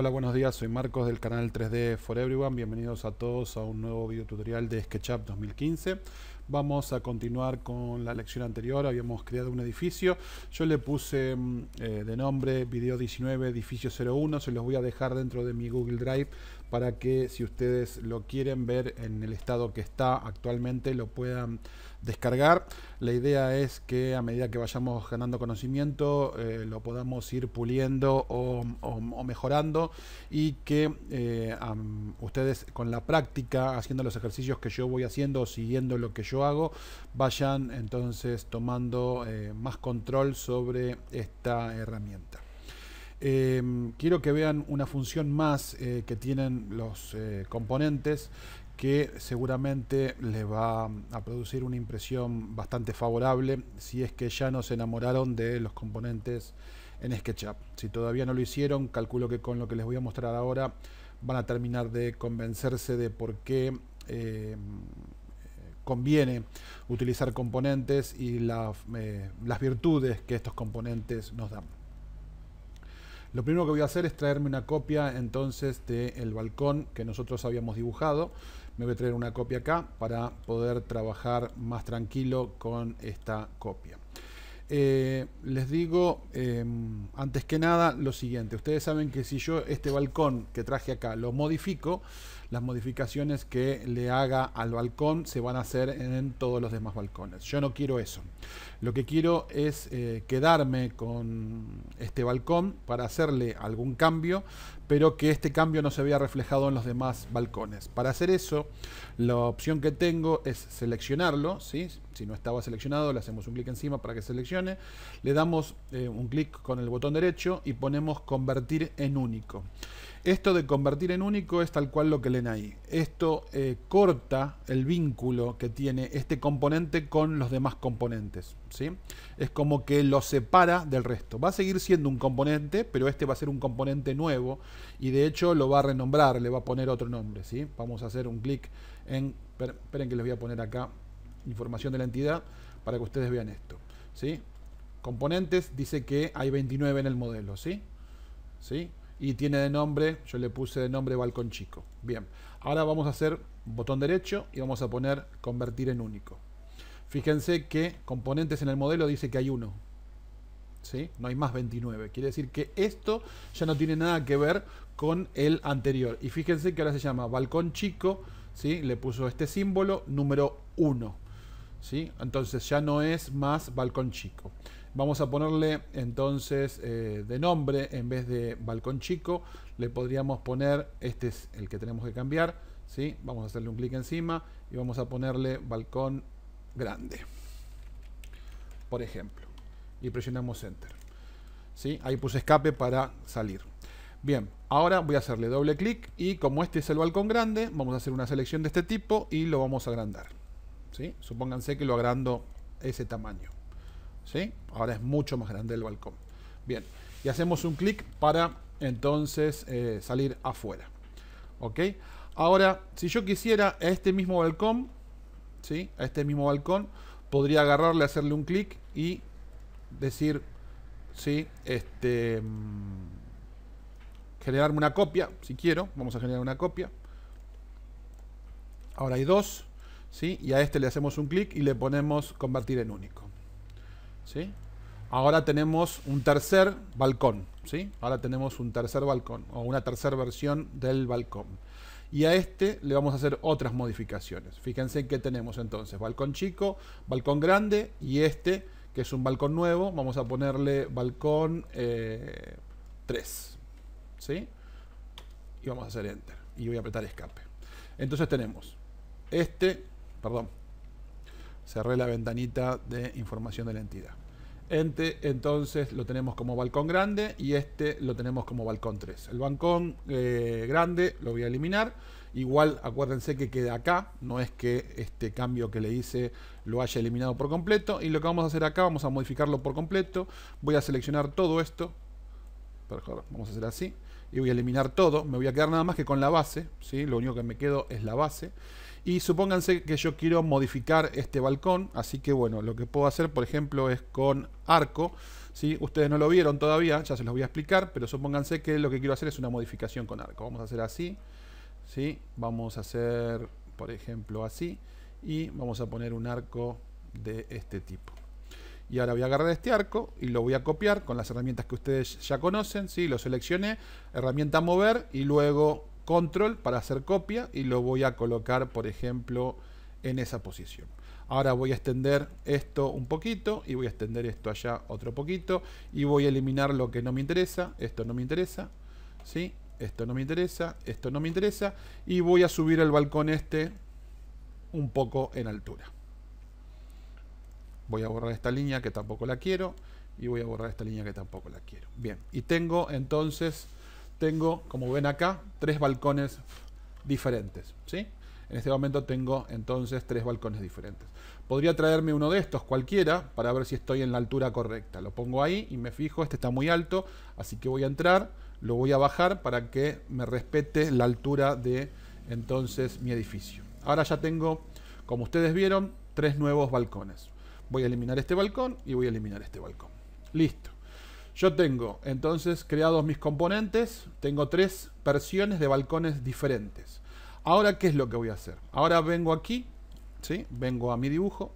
Hola, buenos días, soy Marcos del canal 3D for Everyone. Bienvenidos a todos a un nuevo video tutorial de SketchUp 2015. Vamos a continuar con la lección anterior. Habíamos creado un edificio. Yo le puse mm, eh, de nombre video 19 edificio 01. Se los voy a dejar dentro de mi Google Drive para que si ustedes lo quieren ver en el estado que está actualmente lo puedan descargar. La idea es que a medida que vayamos ganando conocimiento eh, lo podamos ir puliendo o, mejorando y que eh, ustedes con la práctica, haciendo los ejercicios que yo voy haciendo, siguiendo lo que yo hago, vayan entonces tomando eh, más control sobre esta herramienta. Em, quiero que vean una función más eh, que tienen los eh, componentes que seguramente les va a producir una impresión bastante favorable si es que ya no se enamoraron de los componentes en SketchUp. Si todavía no lo hicieron, calculo que con lo que les voy a mostrar ahora van a terminar de convencerse de por qué em, conviene utilizar componentes y eh, las virtudes que estos componentes nos dan. Lo primero que voy a hacer es traerme una copia entonces del el balcón que nosotros habíamos dibujado. Me voy a traer una copia acá para poder trabajar más tranquilo con esta copia. Eh, les digo eh, antes que nada lo siguiente. Ustedes saben que si yo este balcón que traje acá lo modifico, las modificaciones que le haga al balcón se van a hacer en todos los demás balcones. Yo no quiero eso. Lo que quiero es eh, quedarme con este balcón para hacerle algún cambio, pero que este cambio no se vea reflejado en los demás balcones. Para hacer eso, la opción que tengo es seleccionarlo. ¿sí? Si no estaba seleccionado, le hacemos un clic encima para que seleccione. Le damos eh, un clic con el botón derecho y ponemos convertir en único. Esto de convertir en único es tal cual lo que leen ahí. Esto eh, corta el vínculo que tiene este componente con los demás componentes. ¿sí? Es como que lo separa del resto. Va a seguir siendo un componente, pero este va a ser un componente nuevo y de hecho lo va a renombrar, le va a poner otro nombre. ¿sí? Vamos a hacer un clic en... Esperen que les voy a poner acá información de la entidad para que ustedes vean esto. ¿sí? Componentes dice que hay 29 en el modelo. ¿sí? ¿Sí? y tiene de nombre, yo le puse de nombre balcón chico. Bien, ahora vamos a hacer botón derecho y vamos a poner convertir en único. Fíjense que componentes en el modelo dice que hay uno. ¿Sí? No hay más 29. Quiere decir que esto ya no tiene nada que ver con el anterior. Y fíjense que ahora se llama balcón chico. ¿sí? Le puso este símbolo número 1. ¿sí? Entonces ya no es más balcón chico. Vamos a ponerle entonces eh, de nombre, en vez de balcón chico, le podríamos poner, este es el que tenemos que cambiar, ¿sí? vamos a hacerle un clic encima y vamos a ponerle balcón grande, por ejemplo, y presionamos Enter. ¿sí? Ahí puse escape para salir. Bien, ahora voy a hacerle doble clic y como este es el balcón grande, vamos a hacer una selección de este tipo y lo vamos a agrandar. ¿sí? Supónganse que lo agrando ese tamaño. Ahora es mucho más grande el balcón. Bien, y hacemos un clic para entonces eh, salir afuera. ¿Ok? Ahora, si yo quisiera a este mismo balcón, ¿sí? este mismo balcón, podría agarrarle, hacerle un clic y decir, ¿sí? Este, mm, generarme una copia, si quiero. Vamos a generar una copia. Ahora hay dos, ¿sí? Y a este le hacemos un clic y le ponemos convertir en único. ¿sí? Ahora tenemos un tercer balcón, ¿sí? Ahora tenemos un tercer balcón o una tercer versión del balcón. Y a este le vamos a hacer otras modificaciones. Fíjense que tenemos entonces balcón chico, balcón grande y este, que es un balcón nuevo, vamos a ponerle balcón 3, eh, ¿sí? Y vamos a hacer Enter. Y voy a apretar Escape. Entonces tenemos este, perdón, cerré la ventanita de información de la entidad. Ente, entonces lo tenemos como balcón grande y este lo tenemos como balcón 3. El balcón eh, grande lo voy a eliminar. Igual acuérdense que queda acá, no es que este cambio que le hice lo haya eliminado por completo. Y lo que vamos a hacer acá, vamos a modificarlo por completo. Voy a seleccionar todo esto. Mejor, vamos a hacer así. Y voy a eliminar todo. Me voy a quedar nada más que con la base. ¿sí? Lo único que me quedo es la base. Y supónganse que yo quiero modificar este balcón, así que bueno, lo que puedo hacer, por ejemplo, es con arco. si Ustedes no lo vieron todavía, ya se los voy a explicar, pero supónganse que lo que quiero hacer es una modificación con arco. Vamos a hacer así, ¿sí? vamos a hacer, por ejemplo, así, y vamos a poner un arco de este tipo. Y ahora voy a agarrar este arco y lo voy a copiar con las herramientas que ustedes ya conocen, ¿sí? lo seleccioné, herramienta mover y luego control para hacer copia y lo voy a colocar, por ejemplo, en esa posición. Ahora voy a extender esto un poquito y voy a extender esto allá otro poquito y voy a eliminar lo que no me interesa, esto no me interesa, ¿sí? Esto no me interesa, esto no me interesa y voy a subir el balcón este un poco en altura. Voy a borrar esta línea que tampoco la quiero y voy a borrar esta línea que tampoco la quiero. Bien, y tengo entonces tengo, como ven acá, tres balcones diferentes. ¿sí? En este momento tengo entonces tres balcones diferentes. Podría traerme uno de estos, cualquiera, para ver si estoy en la altura correcta. Lo pongo ahí y me fijo, este está muy alto, así que voy a entrar, lo voy a bajar para que me respete la altura de entonces mi edificio. Ahora ya tengo, como ustedes vieron, tres nuevos balcones. Voy a eliminar este balcón y voy a eliminar este balcón. Listo. Yo tengo entonces creados mis componentes, tengo tres versiones de balcones diferentes. Ahora, ¿qué es lo que voy a hacer? Ahora vengo aquí, ¿sí? vengo a mi dibujo,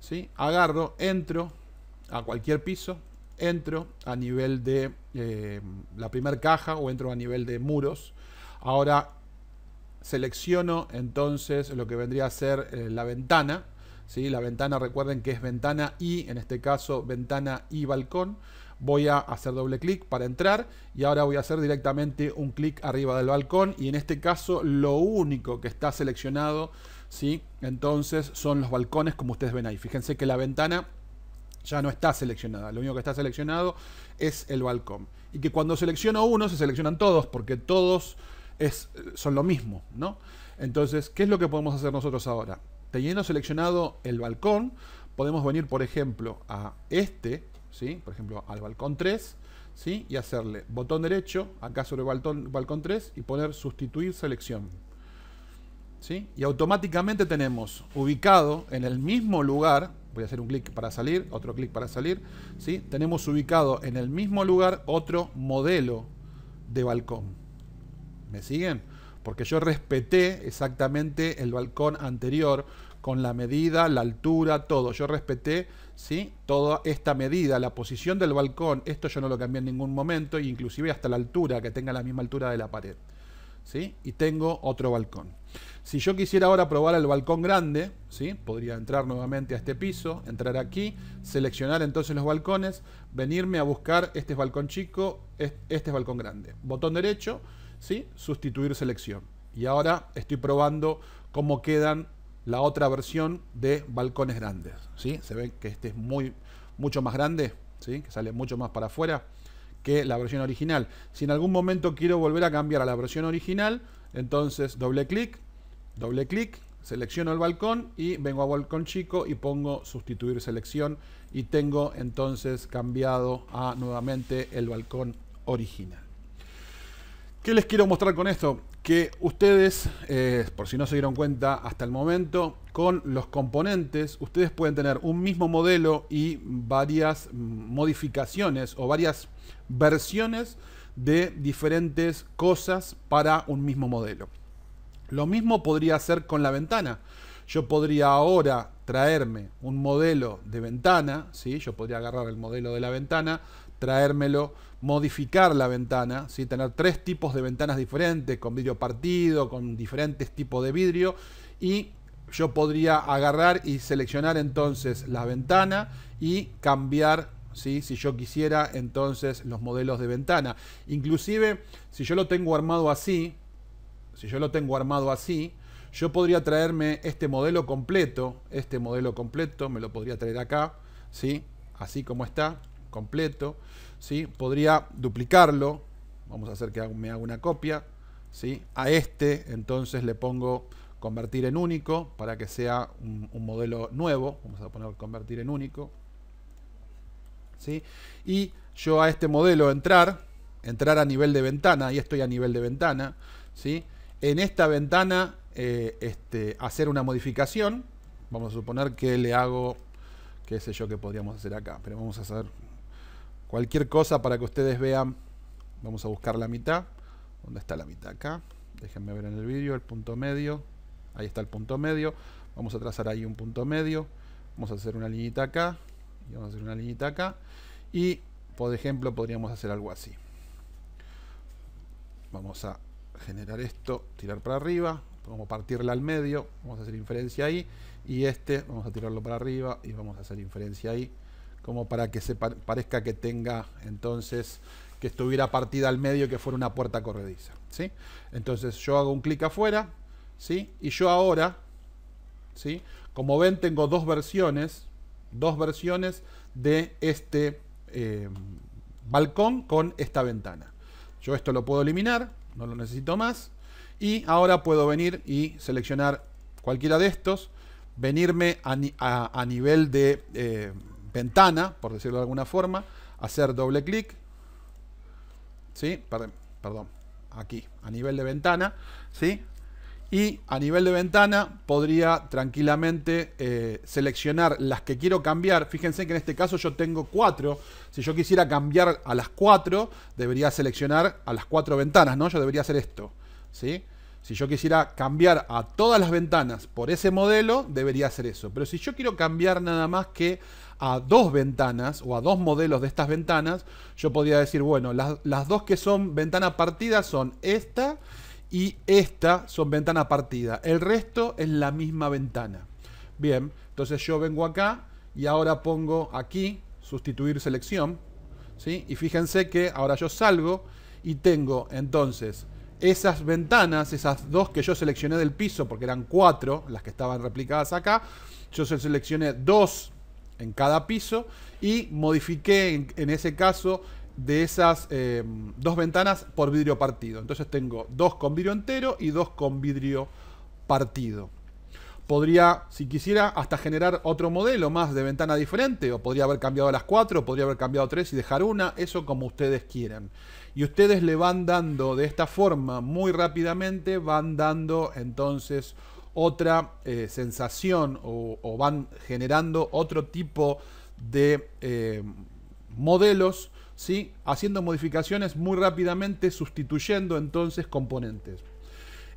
¿sí? agarro, entro a cualquier piso, entro a nivel de eh, la primera caja o entro a nivel de muros. Ahora selecciono entonces lo que vendría a ser eh, la ventana. ¿sí? La ventana, recuerden que es ventana y, en este caso, ventana y balcón voy a hacer doble clic para entrar y ahora voy a hacer directamente un clic arriba del balcón y en este caso lo único que está seleccionado, ¿sí? entonces son los balcones como ustedes ven ahí. Fíjense que la ventana ya no está seleccionada. Lo único que está seleccionado es el balcón. Y que cuando selecciono uno, se seleccionan todos, porque todos es, son lo mismo, ¿no? Entonces, ¿qué es lo que podemos hacer nosotros ahora? Teniendo seleccionado el balcón, podemos venir, por ejemplo, a este, por ejemplo, al balcón 3, ¿sí? y hacerle botón derecho acá sobre balcón, balcón 3 y poner sustituir selección. ¿sí? Y automáticamente tenemos ubicado en el mismo lugar, voy a hacer un clic para salir, otro clic para salir, tenemos ubicado en el mismo lugar otro modelo de balcón. ¿Me siguen? Porque yo respeté exactamente el balcón anterior con la medida, la altura, todo. Yo respeté Toda esta medida, la posición del balcón, esto yo no lo cambié en ningún momento, inclusive hasta la altura, que tenga la misma altura de la pared. ¿sí? Y tengo otro balcón. Si yo quisiera ahora probar el balcón grande, ¿sí? podría entrar nuevamente a este piso, entrar aquí, seleccionar entonces los balcones, venirme a buscar este es balcón chico, este es balcón grande. Botón derecho, ¿sí? sustituir selección. Y ahora estoy probando cómo quedan la otra versión de balcones grandes. ¿sí? Se ve que este es muy, mucho más grande, ¿sí? que sale mucho más para afuera que la versión original. Si en algún momento quiero volver a cambiar a la versión original, entonces doble clic, doble clic, selecciono el balcón y vengo a balcón chico y pongo sustituir selección y tengo entonces cambiado a nuevamente el balcón original. ¿Qué les quiero mostrar con esto? que ustedes, eh, por si no se dieron cuenta hasta el momento, con los componentes, ustedes pueden tener un mismo modelo y varias modificaciones o varias versiones de diferentes cosas para un mismo modelo. Lo mismo podría hacer con la ventana. Yo podría ahora traerme un modelo de ventana, ¿sí? yo podría agarrar el modelo de la ventana, traérmelo, modificar la ventana, ¿sí? tener tres tipos de ventanas diferentes, con vidrio partido, con diferentes tipos de vidrio, y yo podría agarrar y seleccionar entonces la ventana y cambiar ¿Sí? si yo quisiera entonces los modelos de ventana. Inclusive, si yo lo tengo armado así, si yo lo tengo armado así, yo podría traerme este modelo completo, este modelo completo, me lo podría traer acá, ¿sí? así como está, completo, ¿sí? Podría duplicarlo, vamos a hacer que me haga una copia, ¿sí? A este entonces le pongo convertir en único para que sea un, modelo nuevo, vamos a poner convertir en único, ¿sí? Y yo a este modelo entrar, entrar a nivel de ventana, y estoy a nivel de ventana, ¿sí? En esta ventana eh, este, hacer una modificación, vamos a suponer que le hago, qué sé yo, que podríamos hacer acá, pero vamos a hacer Cualquier cosa para que ustedes vean, vamos a buscar la mitad. ¿Dónde está la mitad acá? Déjenme ver en el vídeo el punto medio. Ahí está el punto medio. Vamos a trazar ahí un punto medio. Vamos a hacer una liñita acá. Y vamos a hacer una liñita acá. Y, por ejemplo, podríamos hacer algo así. Vamos a generar esto, tirar para arriba. Vamos partirla al medio. Vamos a hacer inferencia ahí. Y este, vamos a tirarlo para arriba. Y vamos a hacer inferencia ahí como para que se parezca que tenga entonces que estuviera partida al medio, que fuera una puerta corrediza. ¿sí? Entonces yo hago un clic afuera, ¿sí? y yo ahora, ¿sí? como ven, tengo dos versiones, dos versiones de este eh, balcón con esta ventana. Yo esto lo puedo eliminar, no lo necesito más, y ahora puedo venir y seleccionar cualquiera de estos, venirme a, nivel de... Eh, ventana, por decirlo de alguna forma, hacer doble clic, ¿sí? Perdón, aquí, a nivel de ventana, ¿sí? Y a nivel de ventana podría tranquilamente eh, seleccionar las que quiero cambiar. Fíjense que en este caso yo tengo cuatro. Si yo quisiera cambiar a las cuatro, debería seleccionar a las cuatro ventanas, ¿no? Yo debería hacer esto, ¿sí? Si yo quisiera cambiar a todas las ventanas por ese modelo, debería hacer eso. Pero si yo quiero cambiar nada más que a dos ventanas o a dos modelos de estas ventanas, yo podría decir, bueno, las, dos que son ventana partida son esta y esta son ventana partida. El resto es la misma ventana. Bien, entonces yo vengo acá y ahora pongo aquí sustituir selección. ¿sí? Y fíjense que ahora yo salgo y tengo entonces esas ventanas, esas dos que yo seleccioné del piso, porque eran cuatro las que estaban replicadas acá, yo seleccioné dos en cada piso y modifiqué en, ese caso de esas eh, dos ventanas por vidrio partido. Entonces tengo dos con vidrio entero y dos con vidrio partido podría, si quisiera, hasta generar otro modelo más de ventana diferente, o podría haber cambiado las cuatro, podría haber cambiado tres y dejar una, eso como ustedes quieran. Y ustedes le van dando de esta forma muy rápidamente, van dando entonces otra eh, sensación o, van generando otro tipo de eh, modelos, ¿sí? haciendo modificaciones muy rápidamente, sustituyendo entonces componentes.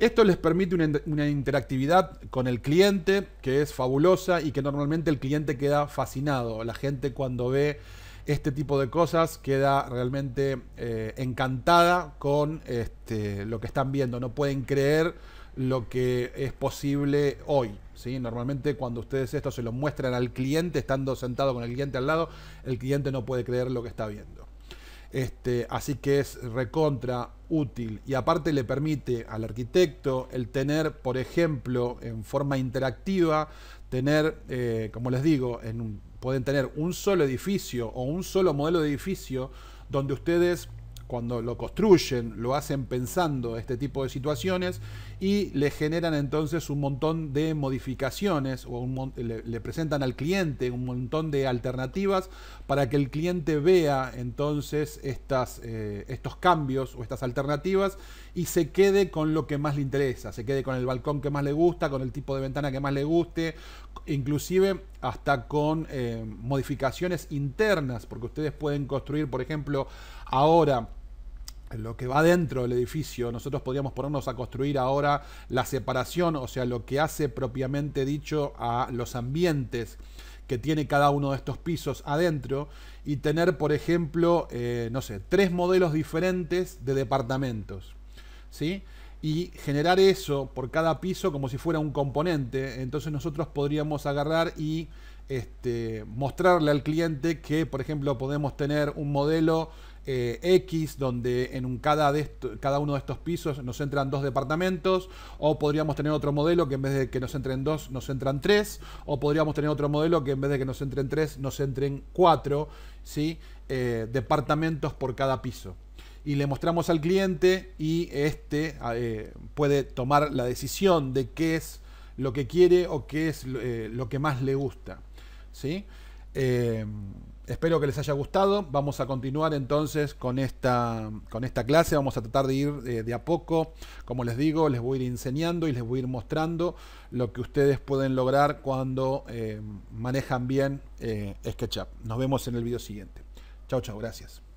Esto les permite una, interactividad con el cliente que es fabulosa y que normalmente el cliente queda fascinado. La gente cuando ve este tipo de cosas queda realmente eh, encantada con este, lo que están viendo. No pueden creer lo que es posible hoy. ¿sí? Normalmente cuando ustedes esto se lo muestran al cliente, estando sentado con el cliente al lado, el cliente no puede creer lo que está viendo. Este, así que es recontra útil y aparte le permite al arquitecto el tener, por ejemplo, en forma interactiva, tener, eh, como les digo, en pueden tener un solo edificio o un solo modelo de edificio donde ustedes cuando lo construyen, lo hacen pensando este tipo de situaciones y le generan entonces un montón de modificaciones o le, presentan al cliente un montón de alternativas para que el cliente vea entonces estas, eh, estos cambios o estas alternativas y se quede con lo que más le interesa, se quede con el balcón que más le gusta, con el tipo de ventana que más le guste, inclusive hasta con eh, modificaciones internas, porque ustedes pueden construir, por ejemplo, ahora lo que va dentro del edificio, nosotros podríamos ponernos a construir ahora la separación, o sea, lo que hace propiamente dicho a los ambientes que tiene cada uno de estos pisos adentro y tener, por ejemplo, eh, no sé, tres modelos diferentes de departamentos. ¿Sí? y generar eso por cada piso como si fuera un componente. Entonces nosotros podríamos agarrar y este, mostrarle al cliente que, por ejemplo, podemos tener un modelo eh, X, donde en un cada, de cada uno de estos pisos nos entran dos departamentos, o podríamos tener otro modelo que en vez de que nos entren dos, nos entran tres, o podríamos tener otro modelo que en vez de que nos entren tres, nos entren cuatro, ¿sí? Eh, departamentos por cada piso y le mostramos al cliente y este ah, eh, puede tomar la decisión de qué es lo que quiere o qué es eh, lo que más le gusta. ¿sí? Eh, espero que les haya gustado. Vamos a continuar entonces con esta, con esta clase. Vamos a tratar de ir de a poco. Como les digo, les voy a ir enseñando y les voy a ir mostrando lo que ustedes pueden lograr cuando manejan bien SketchUp. Nos vemos en el video siguiente. Chao, chao, gracias.